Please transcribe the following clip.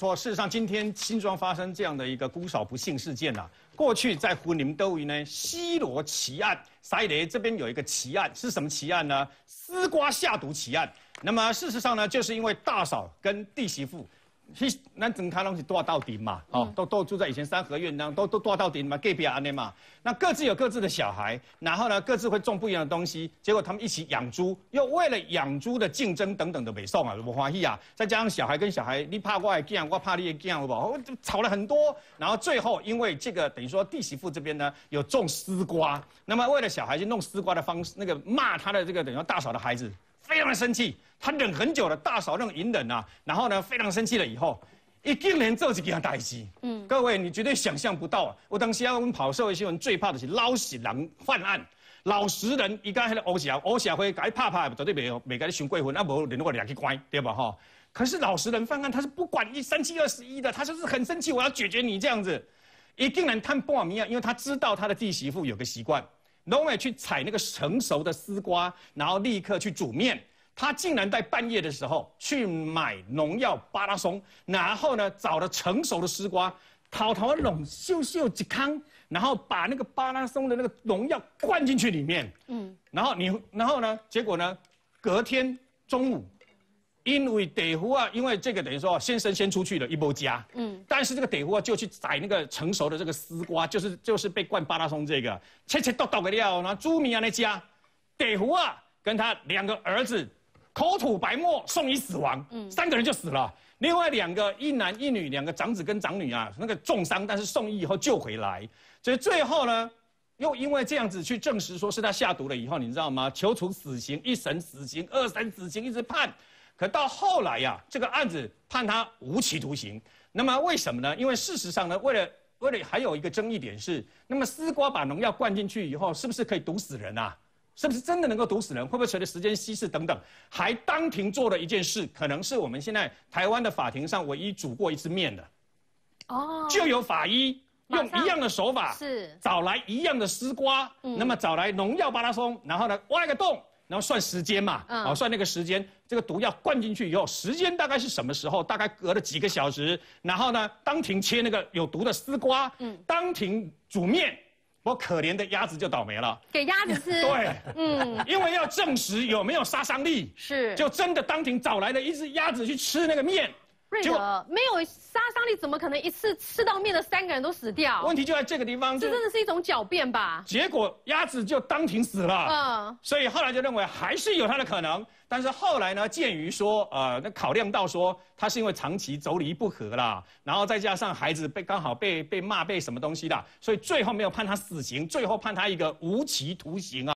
说，事实上今天新庄发生这样的一个姑嫂不幸事件啊，过去在湖宁领鱼呢，西罗奇案、塞雷这边有一个奇案，是什么奇案呢？丝瓜下毒奇案。那么事实上呢，就是因为大嫂跟弟媳妇。那整台拢是住到底嘛，哦，都都住在以前三合院，那都都住到底嘛，隔壁安尼嘛，那各自有各自的小孩，然后呢，各自会种不一样的东西，结果他们一起养猪，又为了养猪的竞争等等的美送啊，我怀疑啊，再加上小孩跟小孩，你怕我，我怕你，这好不好，吵了很多，然后最后因为这个等于说弟媳妇这边呢有种丝瓜，那么为了小孩去弄丝瓜的方式，那个骂他的这个等于说大嫂的孩子。非常的生气，他忍很久了，大嫂那种隐忍啊，然后呢非常生气了以后，一定能揍几给他打一击。嗯，各位你绝对想象不到，我当时要我们跑社会新闻最怕的是捞屎人犯案，老实人一家那个恶社恶小会该怕怕绝对没没跟你上过婚你无连过两去乖对吧哈？可是老实人犯案他是不管一三七二十一的，他就是很生气，我要解决你这样子，一定能贪爆米啊，因为他知道他的弟媳妇有个习惯。a 民去采那个成熟的丝瓜，然后立刻去煮面。他竟然在半夜的时候去买农药巴拉松，然后呢找了成熟的丝瓜，淘淘拢、秀秀几康，然后把那个巴拉松的那个农药灌进去里面。嗯，然后你，然后呢？结果呢？隔天中午。因为得湖啊，因为这个等于说先生先出去了一波家，嗯，但是这个得湖啊就去宰那个成熟的这个丝瓜，就是就是被灌八拉松这个切切剁剁的料，然后朱明啊那家，得湖啊跟他两个儿子口吐白沫送医死亡，嗯，三个人就死了，另外两个一男一女两个长子跟长女啊那个重伤，但是送医以后救回来，所以最后呢又因为这样子去证实说是他下毒了以后，你知道吗？求处死刑，一审死刑，二审死刑，一直判。可到后来呀，这个案子判他无期徒刑。那么为什么呢？因为事实上呢，为了为了还有一个争议点是：那么丝瓜把农药灌进去以后，是不是可以毒死人啊？是不是真的能够毒死人？会不会随着时间稀释等等？还当庭做了一件事，可能是我们现在台湾的法庭上唯一煮过一次面的。哦。就有法医用一样的手法，是找来一样的丝瓜，那么找来农药巴拉松，然后呢挖一个洞。然后算时间嘛，哦，算那个时间，这个毒药灌进去以后，时间大概是什么时候？大概隔了几个小时，然后呢，当庭切那个有毒的丝瓜，嗯，当庭煮面，我可怜的鸭子就倒霉了，给鸭子吃，对，嗯，因为要证实有没有杀伤力，是，就真的当庭找来了一只鸭子去吃那个面。就没有杀伤力，怎么可能一次吃到面的三个人都死掉？问题就在这个地方，这真的是一种狡辩吧？结果鸭子就当庭死了，嗯，所以后来就认为还是有它的可能。但是后来呢，鉴于说呃，那考量到说他是因为长期走离不合啦，然后再加上孩子被刚好被被骂被什么东西的，所以最后没有判他死刑，最后判他一个无期徒刑啊。